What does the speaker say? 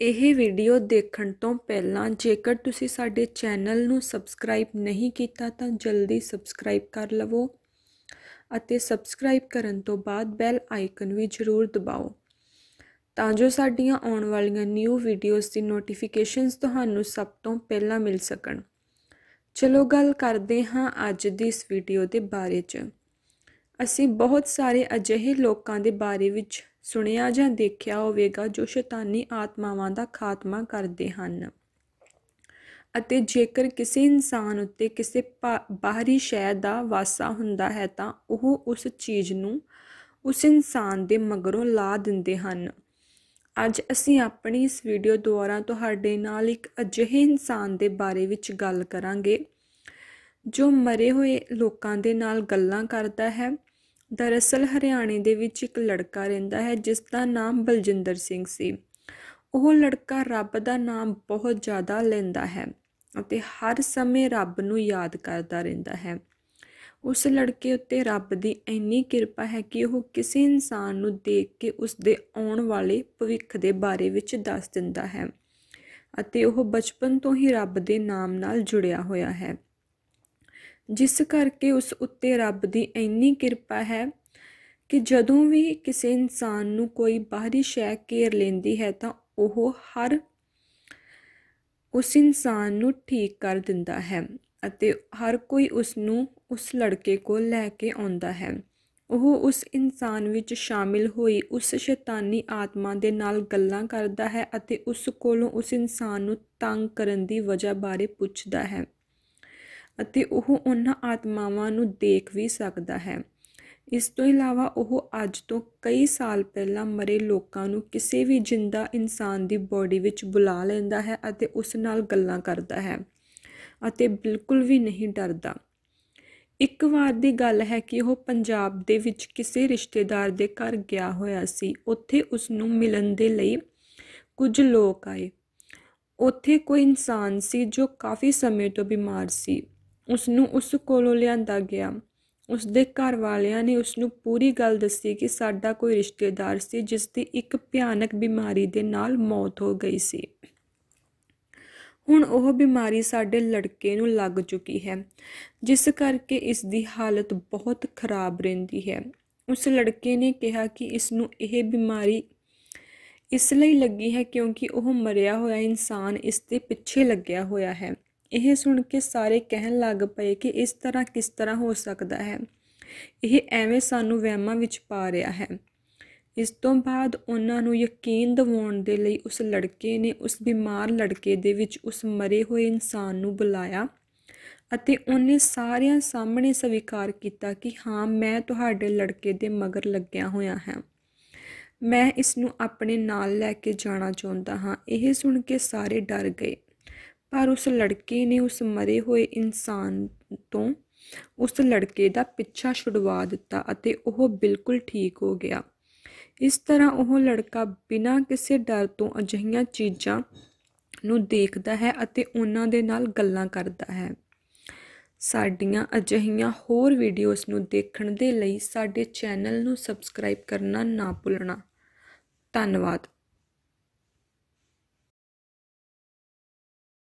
ਇਹ ਵੀਡੀਓ ਦੇਖਣ ਤੋਂ ਪਹਿਲਾਂ ਜੇਕਰ ਤੁਸੀਂ ਸਾਡੇ ਚੈਨਲ ਨੂੰ ਸਬਸਕ੍ਰਾਈਬ ਨਹੀਂ ਕੀਤਾ ਤਾਂ ਜਲਦੀ ਸਬਸਕ੍ਰਾਈਬ ਕਰ ਲਵੋ ਅਤੇ ਸਬਸਕ੍ਰਾਈਬ ਕਰਨ ਤੋਂ ਬਾਅਦ ਬੈਲ ਆਈਕਨ ਵੀ ਜ਼ਰੂਰ ਦਬਾਓ ਤਾਂ ਜੋ ਸਾਡੀਆਂ ਆਉਣ ਵਾਲੀਆਂ ਨਿਊ ਵੀਡੀਓਜ਼ ਦੀ ਨੋਟੀਫਿਕੇਸ਼ਨਸ ਤੁਹਾਨੂੰ ਸਭ ਤੋਂ ਪਹਿਲਾਂ ਮਿਲ ਸਕਣ ਚਲੋ ਗੱਲ ਕਰਦੇ ਹਾਂ ਅੱਜ ਦੀ ਇਸ ਵੀਡੀਓ ਦੇ ਬਾਰੇ 'ਚ ਅਸੀਂ ਬਹੁਤ ਸਾਰੇ ਅਜਿਹੇ ਲੋਕਾਂ ਦੇ ਬਾਰੇ ਵਿੱਚ ਸੁਣਿਆ ਜਾਂ ਦੇਖਿਆ ਹੋਵੇਗਾ ਜੋ ਸ਼ੈਤਾਨੀ ਆਤਮਾਵਾਂ ਦਾ ਖਾਤਮਾ ਕਰਦੇ ਹਨ ਅਤੇ ਜੇਕਰ ਕਿਸੇ ਇਨਸਾਨ ਉੱਤੇ ਕਿਸੇ ਬਾਹਰੀ ਸ਼ੈ ਦਾ ਵਾਸਾ ਹੁੰਦਾ ਹੈ ਤਾਂ ਉਹ ਉਸ ਚੀਜ਼ ਨੂੰ ਉਸ ਇਨਸਾਨ ਦੇ ਮਗਰੋਂ ਲਾ ਦਿੰਦੇ ਹਨ ਅੱਜ ਅਸੀਂ ਆਪਣੀ ਇਸ ਵੀਡੀਓ ਦੁਆਰਾ ਤੁਹਾਡੇ ਨਾਲ ਇੱਕ ਅਜਿਹੇ ਇਨਸਾਨ ਦੇ ਬਾਰੇ ਵਿੱਚ ਗੱਲ ਕਰਾਂਗੇ ਜੋ ਮਰੇ ਹੋਏ ਲੋਕਾਂ ਦੇ ਨਾਲ ਗੱਲਾਂ ਕਰਦਾ ਹੈ ਦਰਅਸਲ ਹਰਿਆਣੇ ਦੇ ਵਿੱਚ ਇੱਕ ਲੜਕਾ ਰਹਿੰਦਾ ਹੈ ਜਿਸ ਦਾ ਨਾਮ ਬਲਜਿੰਦਰ ਸਿੰਘ ਸੀ ਉਹ ਲੜਕਾ ਰੱਬ ਦਾ ਨਾਮ ਬਹੁਤ ਜ਼ਿਆਦਾ ਲੈਂਦਾ ਹੈ ਅਤੇ ਹਰ ਸਮੇਂ ਰੱਬ ਨੂੰ ਯਾਦ ਕਰਦਾ ਰਹਿੰਦਾ ਹੈ ਉਸ ਲੜਕੇ ਉੱਤੇ ਰੱਬ ਦੀ ਇੰਨੀ ਕਿਰਪਾ ਹੈ ਕਿ ਉਹ ਕਿਸੇ ਇਨਸਾਨ ਨੂੰ ਦੇਖ ਕੇ ਉਸ ਦੇ ਆਉਣ ਵਾਲੇ ਭਵਿੱਖ ਦੇ ਬਾਰੇ ਵਿੱਚ ਦੱਸ ਦਿੰਦਾ ਹੈ ਅਤੇ ਉਹ ਬਚਪਨ ਤੋਂ ਹੀ ਰੱਬ ਦੇ ਨਾਮ ਨਾਲ ਜੁੜਿਆ ਹੋਇਆ ਹੈ ਜਿਸ ਕਰਕੇ ਉਸ ਉੱਤੇ ਰੱਬ ਦੀ ਇੰਨੀ ਕਿਰਪਾ ਹੈ ਕਿ ਜਦੋਂ ਵੀ ਕਿਸੇ ਇਨਸਾਨ ਨੂੰ ਕੋਈ ਬਾਹਰੀ ਸ਼ੈ ਘੇਰ ਲੈਂਦੀ ਹੈ ਤਾਂ ਉਹ ਹਰ ਉਸ ਇਨਸਾਨ ਨੂੰ ਠੀਕ ਕਰ ਦਿੰਦਾ ਹੈ ਅਤੇ ਹਰ ਕੋਈ ਉਸ ਨੂੰ ਉਸ ਲੜਕੇ ਕੋਲ ਲੈ ਕੇ ਆਉਂਦਾ ਹੈ ਉਹ ਉਸ ਇਨਸਾਨ ਵਿੱਚ ਸ਼ਾਮਿਲ ਹੋਈ ਉਸ ਸ਼ੈਤਾਨੀ ਆਤਮਾ ਦੇ ਨਾਲ ਗੱਲਾਂ ਕਰਦਾ ਹੈ ਅਤੇ ਉਸ ਕੋਲੋਂ ਉਸ ਇਨਸਾਨ ਨੂੰ ਤੰਗ ਕਰਨ ਦੀ ਵਜ੍ਹਾ ਬਾਰੇ ਪੁੱਛਦਾ ਹੈ ਅਤੇ ਉਹ ਉਹਨਾਂ ਆਤਮਾਵਾਂ ਨੂੰ ਦੇਖ ਵੀ ਸਕਦਾ ਹੈ ਇਸ ਤੋਂ ਇਲਾਵਾ ਉਹ ਅੱਜ ਤੋਂ ਕਈ ਸਾਲ ਪਹਿਲਾਂ ਮਰੇ ਲੋਕਾਂ ਨੂੰ ਕਿਸੇ ਵੀ ਜਿੰਦਾ ਇਨਸਾਨ ਦੀ ਬੋਡੀ ਵਿੱਚ ਬੁਲਾ ਲੈਂਦਾ ਹੈ ਅਤੇ ਉਸ ਨਾਲ ਗੱਲਾਂ ਕਰਦਾ ਹੈ ਅਤੇ ਬਿਲਕੁਲ ਵੀ ਨਹੀਂ ਡਰਦਾ ਇੱਕ ਵਾਰ ਦੀ ਗੱਲ ਹੈ ਕਿ ਉਹ ਪੰਜਾਬ ਦੇ ਵਿੱਚ ਕਿਸੇ ਰਿਸ਼ਤੇਦਾਰ ਦੇ ਘਰ ਗਿਆ ਹੋਇਆ ਸੀ ਉੱਥੇ ਉਸ ਨੂੰ ਮਿਲਣ ਦੇ ਲਈ ਕੁਝ ਲੋਕ ਆਏ ਉੱਥੇ ਕੋਈ ਇਨਸਾਨ ਸੀ ਜੋ ਕਾਫੀ ਸਮੇਂ ਤੋਂ ਬਿਮਾਰ ਸੀ ਉਸ ਨੂੰ ਉਸ ਕੋਲੋਂ ਲਿਆਂਦਾ ਗਿਆ ਉਸ ਦੇ ਘਰ ਵਾਲਿਆਂ ਨੇ ਉਸ ਨੂੰ ਪੂਰੀ ਗੱਲ ਦੱਸੀ ਕਿ ਸਾਡਾ ਕੋਈ ਰਿਸ਼ਤੇਦਾਰ ਸੀ ਜਿਸ ਦੀ ਇੱਕ ਭਿਆਨਕ ਬਿਮਾਰੀ ਦੇ ਨਾਲ ਮੌਤ ਹੋ ਗਈ ਸੀ ਹੁਣ ਉਹ ਬਿਮਾਰੀ ਸਾਡੇ ਲੜਕੇ ਨੂੰ ਲੱਗ ਚੁੱਕੀ ਹੈ ਜਿਸ ਕਰਕੇ ਇਸ ਦੀ ਹਾਲਤ ਬਹੁਤ ਖਰਾਬ ਰਹਿੰਦੀ ਹੈ ਉਸ ਲੜਕੇ ਨੇ ਕਿਹਾ ਕਿ ਇਸ ਨੂੰ ਇਹ ਬਿਮਾਰੀ ਇਸ ਲਈ ਲੱਗੀ ਹੈ ਕਿਉਂਕਿ ਉਹ ਮਰਿਆ ਹੋਇਆ ਇਨਸਾਨ ਇਸ ਦੇ ਪਿੱਛੇ ਲੱਗਿਆ ਹੋਇਆ ਹੈ ਇਹ ਸੁਣ ਕੇ ਸਾਰੇ ਕਹਿਣ ਲੱਗ ਪਏ ਕਿ ਇਸ ਤਰ੍ਹਾਂ ਕਿਸ ਤਰ੍ਹਾਂ ਹੋ ਸਕਦਾ ਹੈ ਇਹ ਐਵੇਂ ਸਾਨੂੰ ਵਹਿਮਾਂ ਵਿੱਚ ਪਾ ਰਿਹਾ ਹੈ ਇਸ ਤੋਂ ਬਾਅਦ ਉਹਨਾਂ ਨੂੰ ਯਕੀਨ ਦਿਵਾਉਣ ਦੇ ਲਈ ਉਸ ਲੜਕੇ ਨੇ ਉਸ ਬਿਮਾਰ ਲੜਕੇ ਦੇ ਵਿੱਚ ਉਸ ਮਰੇ ਹੋਏ ਇਨਸਾਨ ਨੂੰ ਬੁਲਾਇਆ ਅਤੇ ਉਹਨੇ ਸਾਰਿਆਂ ਸਾਹਮਣੇ ਸਵੀਕਾਰ ਕੀਤਾ ਕਿ ਹਾਂ ਮੈਂ ਤੁਹਾਡੇ ਲੜਕੇ ਦੇ ਮਗਰ ਲੱਗਿਆ ਹੋਇਆ ਹਾਂ ਮੈਂ ਇਸ ਨੂੰ ਆਪਣੇ ਨਾਲ ਲੈ ਕੇ ਜਾਣਾ ਚਾਹੁੰਦਾ ਹਾਂ ਇਹ ਸੁਣ ਕੇ ਸਾਰੇ ਡਰ ਗਏ ਪਰ ਉਸ ਲੜਕੇ ਨੇ ਉਸ ਮਰੇ ਹੋਏ ਇਨਸਾਨ ਤੋਂ ਉਸ ਲੜਕੇ ਦਾ ਪਿੱਛਾ ਛੁਡਵਾ ਦਿੱਤਾ ਅਤੇ ਉਹ ਬਿਲਕੁਲ ਠੀਕ ਹੋ ਗਿਆ ਇਸ ਤਰ੍ਹਾਂ ਉਹ ਲੜਕਾ ਬਿਨਾਂ ਕਿਸੇ ਡਰ ਤੋਂ ਅਜਹੀਆਂ ਚੀਜ਼ਾਂ ਨੂੰ ਦੇਖਦਾ ਹੈ ਅਤੇ ਉਹਨਾਂ ਦੇ ਨਾਲ ਗੱਲਾਂ ਕਰਦਾ ਹੈ ਸਾਡੀਆਂ ਅਜਹੀਆਂ ਹੋਰ ਵੀਡੀਓਜ਼ ਨੂੰ ਦੇਖਣ ਦੇ ਲਈ ਸਾਡੇ ਚੈਨਲ ਨੂੰ ਸਬਸਕ੍ਰਾਈਬ ਕਰਨਾ ਨਾ ਭੁੱਲਣਾ ਧੰਨਵਾਦ